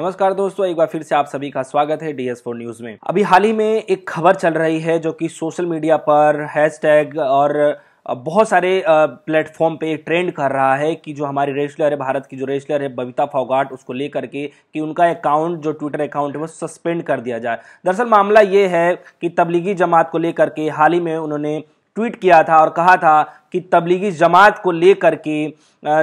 नमस्कार दोस्तों एक बार फिर से आप सभी का स्वागत है डी एस फोर न्यूज में अभी हाल ही में एक खबर चल रही है जो कि सोशल मीडिया पर हैशटैग और बहुत सारे प्लेटफॉर्म पे ट्रेंड कर रहा है कि जो हमारी रेस्लर है भारत की जो रेस्लर है बबीता फोगाट उसको लेकर के कि उनका अकाउंट जो ट्विटर अकाउंट है वो सस्पेंड कर दिया जाए दरअसल मामला ये है कि तबलीगी जमात को लेकर के हाल ही में उन्होंने ट्वीट किया था और कहा था कि तबलीगी जमात को लेकर के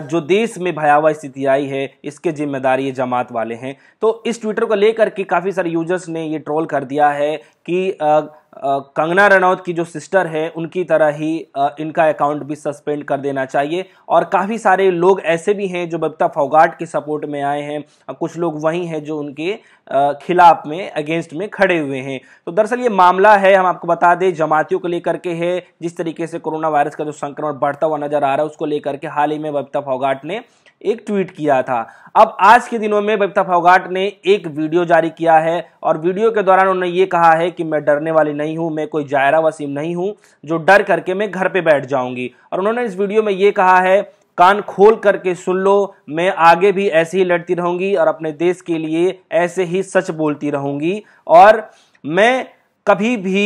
जो देश में भयावह स्थिति आई है इसके जिम्मेदारी ये जमात वाले हैं तो इस ट्विटर को लेकर के काफ़ी सारे यूजर्स ने ये ट्रोल कर दिया है कि कंगना रनौत की जो सिस्टर है उनकी तरह ही आ, इनका अकाउंट भी सस्पेंड कर देना चाहिए और काफ़ी सारे लोग ऐसे भी हैं जो बबता फोगाट के सपोर्ट में आए हैं कुछ लोग वही हैं जो उनके खिलाफ में अगेंस्ट में खड़े हुए हैं तो दरअसल ये मामला है हम आपको बता दें जमातियों को लेकर के है जिस तरीके से कोरोना वायरस का जो संक्रमण संक्रमण बढ़ता हुआ नजर आ रहा है उसको लेकर के हाल ही में बबिता फोगाट ने एक ट्वीट किया था अब आज के दिनों में बबिता फोगाट ने एक वीडियो जारी किया है और वीडियो के दौरान उन्होंने ये कहा है कि मैं डरने वाली नहीं हूँ मैं कोई जायरा वसीम नहीं हूँ जो डर करके मैं घर पर बैठ जाऊँगी और उन्होंने इस वीडियो में ये कहा है कान खोल करके सुन लो मैं आगे भी ऐसे ही लड़ती रहूंगी और अपने देश के लिए ऐसे ही सच बोलती रहूंगी और मैं कभी भी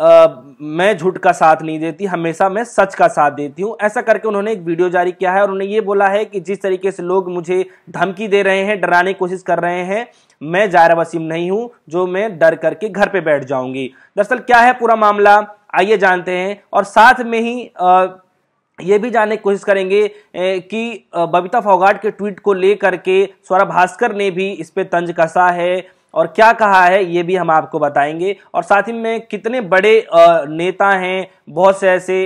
आ, मैं झूठ का साथ नहीं देती हमेशा मैं सच का साथ देती हूँ ऐसा करके उन्होंने एक वीडियो जारी किया है और उन्होंने ये बोला है कि जिस तरीके से लोग मुझे धमकी दे रहे हैं डराने की कोशिश कर रहे हैं मैं जायरा वसीम नहीं हूँ जो मैं डर करके घर पर बैठ जाऊंगी दरअसल क्या है पूरा मामला आइए जानते हैं और साथ में ही ये भी जानने की कोशिश करेंगे कि बबीता फोगाट के ट्वीट को लेकर के स्वरा भास्कर ने भी इस पर तंज कसा है और क्या कहा है ये भी हम आपको बताएंगे और साथ ही में कितने बड़े नेता हैं बहुत से ऐसे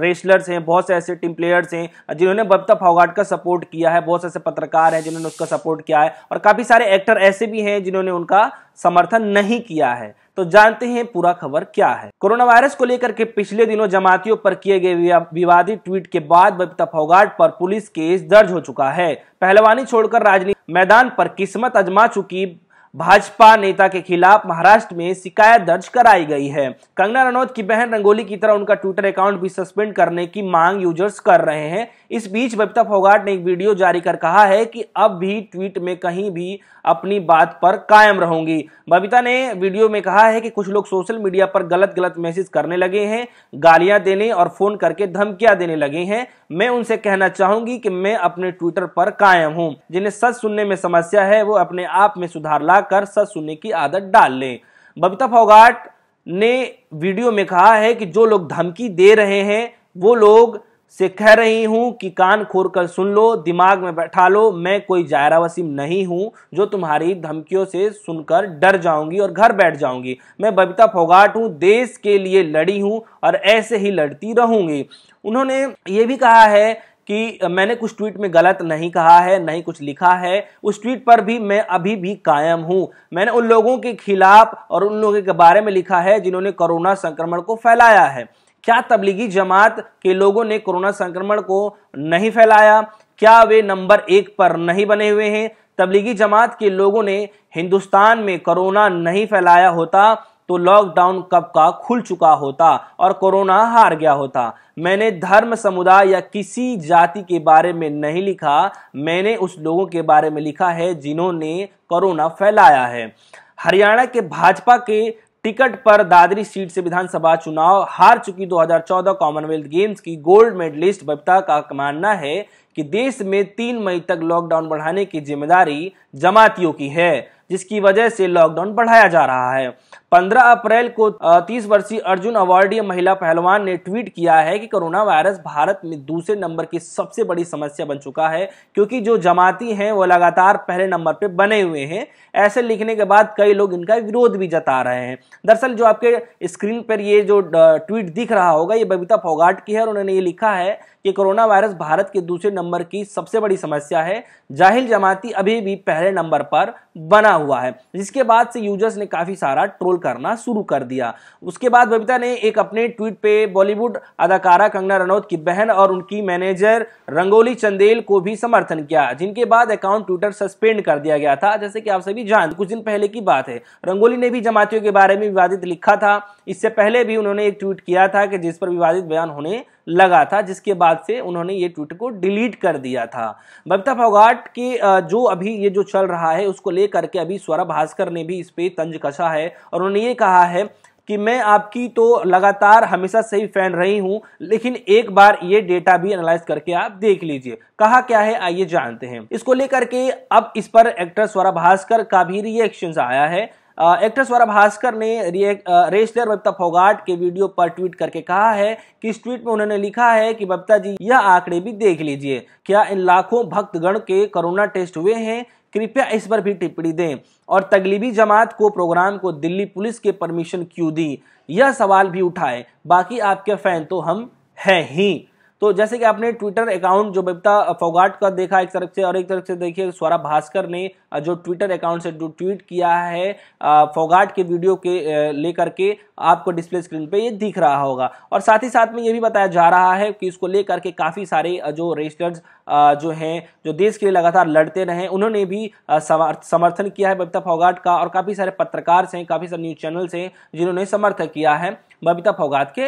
रेसलर्स हैं बहुत से ऐसे टीम प्लेयर्स हैं जिन्होंने बबता फौगाट का सपोर्ट किया है बहुत से ऐसे पत्रकार हैं जिन्होंने उसका सपोर्ट किया है और काफ़ी सारे एक्टर ऐसे भी हैं जिन्होंने उनका समर्थन नहीं किया है तो जानते हैं पूरा खबर क्या है कोरोना वायरस को लेकर के पिछले दिनों जमातियों पर किए गए विवादित ट्वीट के बाद बबिता फोगाट पर पुलिस केस दर्ज हो चुका है पहलवानी छोड़कर राजनीति मैदान पर किस्मत अजमा चुकी भाजपा नेता के खिलाफ महाराष्ट्र में शिकायत दर्ज कराई गई है कंगना रनौत की बहन रंगोली की तरह उनका ट्विटर अकाउंट भी सस्पेंड करने की मांग यूजर्स कर रहे हैं इस बीच बबिता फोगाट ने एक वीडियो जारी कर कहा है कि अब भी ट्वीट में कहीं भी अपनी बात पर कायम रहूंगी बबिता ने वीडियो में कहा है कि कुछ लोग सोशल मीडिया पर गलत गलत मैसेज करने लगे हैं गालियां देने और फोन करके धमकियां देने लगे हैं मैं उनसे कहना चाहूंगी कि मैं अपने ट्विटर पर कायम हूँ जिन्हें सच सुनने में समस्या है वो अपने आप में सुधार लाकर सच सुनने की आदत डाल लें बबिता फोगाट ने वीडियो में कहा है कि जो लोग धमकी दे रहे हैं वो लोग से कह रही हूं कि कान खोर कर सुन लो दिमाग में बैठा लो मैं कोई जायरा वसीम नहीं हूं जो तुम्हारी धमकियों से सुनकर डर जाऊंगी और घर बैठ जाऊंगी मैं बबीता फोगाट हूं देश के लिए लड़ी हूं और ऐसे ही लड़ती रहूंगी उन्होंने ये भी कहा है कि मैंने कुछ ट्वीट में गलत नहीं कहा है नहीं कुछ लिखा है उस ट्वीट पर भी मैं अभी भी कायम हूँ मैंने उन लोगों के खिलाफ और उन लोगों के बारे में लिखा है जिन्होंने कोरोना संक्रमण को फैलाया है क्या तबलीगी जमात के लोगों ने कोरोना संक्रमण को नहीं फैलाया क्या वे नंबर एक पर नहीं बने हुए हैं तबलीगी जमात के लोगों ने हिंदुस्तान में कोरोना नहीं फैलाया होता तो लॉकडाउन कब का खुल चुका होता और कोरोना हार गया होता मैंने धर्म समुदाय या किसी जाति के बारे में नहीं लिखा मैंने उस लोगों के बारे में लिखा है जिन्होंने कोरोना फैलाया है हरियाणा के भाजपा के टिकट पर दादरी सीट से विधानसभा चुनाव हार चुकी 2014 कॉमनवेल्थ गेम्स की गोल्ड मेडलिस्ट बबता का मानना है कि देश में तीन मई तक लॉकडाउन बढ़ाने की जिम्मेदारी जमातियों की है जिसकी वजह से लॉकडाउन बढ़ाया जा रहा है 15 अप्रैल को 30 वर्षीय अर्जुन अवार्डीय महिला पहलवान ने ट्वीट किया है कि कोरोना वायरस भारत में दूसरे नंबर की सबसे बड़ी समस्या बन चुका है क्योंकि जो जमाती हैं वो लगातार पहले नंबर पर बने हुए हैं ऐसे लिखने के बाद कई लोग इनका विरोध भी जता रहे हैं दरअसल जो आपके स्क्रीन पर ये जो ट्वीट दिख रहा होगा ये बबीता फोगाट की है और उन्होंने ये लिखा है कि कोरोना वायरस भारत के दूसरे नंबर की सबसे बड़ी समस्या है जाहिल जमाती अभी भी पहले नंबर पर बना हुआ है जिसके बाद से यूजर्स ने काफी सारा ट्रोल ट्रोल करना शुरू कर दिया उसके बाद बबीता ने एक अपने ट्वीट पे बॉलीवुड अदाकारा कंगना रनौत की बहन और उनकी मैनेजर रंगोली चंदेल को भी समर्थन किया जिनके बाद अकाउंट ट्विटर सस्पेंड कर दिया गया था जैसे कि आप सभी जान कुछ दिन पहले की बात है रंगोली ने भी जमातियों के बारे में विवादित लिखा था इससे पहले भी उन्होंने एक ट्वीट किया था कि जिस पर विवादित बयान होने लगा था जिसके बाद से उन्होंने ये ट्वीट को डिलीट कर दिया था बबिता फोगाट के जो अभी ये जो चल रहा है उसको लेकर के अभी स्वरा भास्कर ने भी इस पर तंज कसा है और उन्होंने ये कहा है कि मैं आपकी तो लगातार हमेशा सही फैन रही हूं लेकिन एक बार ये डेटा भी एनालाइज करके आप देख लीजिए कहा क्या है आइए जानते हैं इसको लेकर के अब इस पर एक्टर स्वरा भास्कर का भी रिएक्शन आया है एक्टर स्वरा भास्कर ने रेसलर बबिता फोगाट के वीडियो पर ट्वीट करके कहा है कि इस ट्वीट में उन्होंने लिखा है कि बबिता जी यह आंकड़े भी देख लीजिए क्या इन लाखों भक्तगण के कोरोना टेस्ट हुए हैं कृपया इस पर भी टिप्पणी दें और तगलीबी जमात को प्रोग्राम को दिल्ली पुलिस के परमिशन क्यों दी यह सवाल भी उठाए बाकी आपके फैन तो हम हैं ही तो जैसे कि आपने ट्विटर अकाउंट जो बबिता फोगाट का देखा एक तरफ से और एक तरफ से देखिए स्वरा भास्कर ने जो ट्विटर अकाउंट से जो ट्वीट किया है फोगाट के वीडियो के लेकर के आपको डिस्प्ले स्क्रीन पे ये दिख रहा होगा और साथ ही साथ में ये भी बताया जा रहा है कि इसको लेकर के काफ़ी सारे जो रजिस्टर्स जो हैं जो देश के लिए लगातार लड़ते रहे उन्होंने भी समर्थन किया है बबिता फोगाट का और काफ़ी सारे पत्रकार हैं काफ़ी सारे न्यूज़ चैनल्स हैं जिन्होंने समर्थन किया है बबीता फौगात के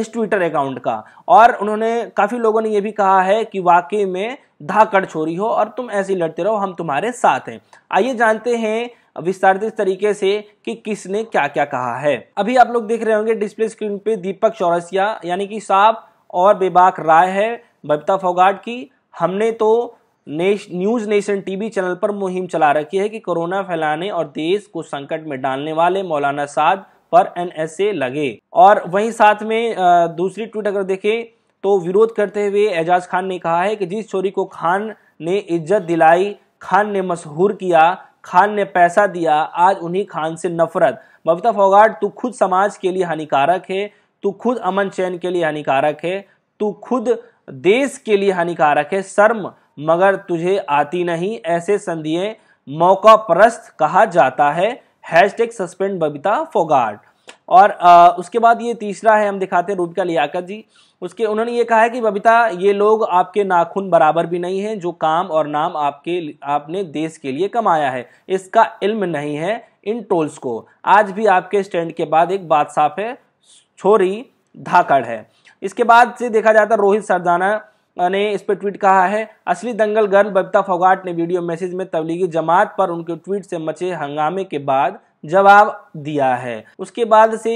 इस ट्विटर अकाउंट का और उन्होंने काफ़ी लोगों ने यह भी कहा है कि वाकई में धाकड़ छोरी हो और तुम ऐसे लड़ते रहो हम तुम्हारे साथ हैं आइए जानते हैं विस्तारित तरीके से कि किसने क्या क्या कहा है अभी आप लोग देख रहे होंगे डिस्प्ले स्क्रीन पे दीपक चौरसिया यानी कि साहब और बेबाक राय है बबिता फोगाट की हमने तो नेश न्यूज नेशन टीवी चैनल पर मुहिम चला रखी है कि कोरोना फैलाने और देश को संकट में डालने वाले मौलाना साद पर एनएसए लगे और वहीं साथ में दूसरी ट्वीट अगर देखें तो विरोध करते हुए एजाज खान ने कहा है कि जिस चोरी को खान ने इज्जत दिलाई खान ने मशहूर किया खान ने पैसा दिया आज उन्हीं खान से नफरत बबीता फोगाट तू खुद समाज के लिए हानिकारक है तू खुद अमन चैन के लिए हानिकारक है तू खुद देश के लिए हानिकारक है शर्म मगर तुझे आती नहीं ऐसे संधिये मौका परस्त कहा जाता है hashtag suspend Babita Phogat और आ, उसके बाद ये तीसरा है हम दिखाते हैं रूबिका लियाकत जी उसके उन्होंने ये कहा है कि बबीता ये लोग आपके नाखून बराबर भी नहीं हैं जो काम और नाम आपके आपने देश के लिए कमाया है इसका इल्म नहीं है इन टोल्स को आज भी आपके स्टैंड के बाद एक बात साफ है छोरी धाकड़ है इसके बाद से देखा जाता है रोहित सरदाना ने इस पर ट्वीट कहा है असली दंगल गर्ल बबीता फोगाट ने वीडियो मैसेज में तबलीगी जमात पर उनके ट्वीट से मचे हंगामे के बाद जवाब दिया है उसके बाद से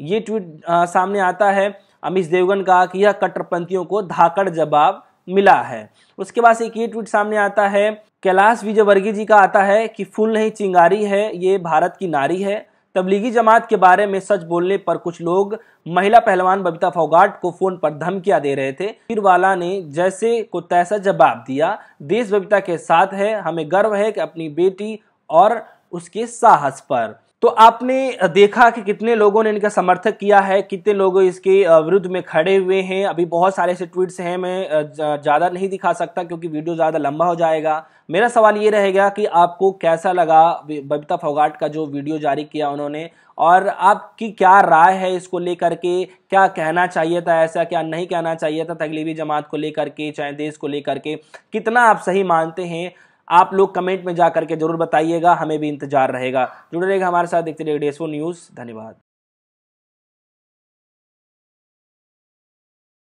ये ट्वीट आ, सामने आता है अमित देवगन का कि यह कट्टरपंथियों को धाकड़ जवाब मिला है उसके बाद एक ये ट्वीट सामने आता है कैलाश विजयवर्गीय जी का आता है कि फूल नहीं चिंगारी है ये भारत की नारी है तबलीगी जमात के बारे में सच बोलने पर कुछ लोग महिला पहलवान बबीता फोगाट को फोन पर धमकियां दे रहे थे फिर वाला ने जैसे को तैसा जवाब दिया देश बबीता के साथ है हमें गर्व है कि अपनी बेटी और उसके साहस पर तो आपने देखा कि कितने लोगों ने इनका समर्थक किया है कितने लोग इसके विरुद्ध में खड़े हुए हैं अभी बहुत सारे ऐसे ट्वीट्स हैं मैं ज़्यादा नहीं दिखा सकता क्योंकि वीडियो ज़्यादा लंबा हो जाएगा मेरा सवाल ये रहेगा कि आपको कैसा लगा बबीता फोगाट का जो वीडियो जारी किया उन्होंने और आपकी क्या राय है इसको लेकर के क्या कहना चाहिए था ऐसा क्या नहीं कहना चाहिए था तकलीफी जमात को लेकर के चाहे देश को लेकर के कितना आप सही मानते हैं आप लोग कमेंट में जा करके जरूर बताइएगा हमें भी इंतजार रहेगा जुड़े रहेगा हमारे साथ देखते रहिए डेसो न्यूज़ धन्यवाद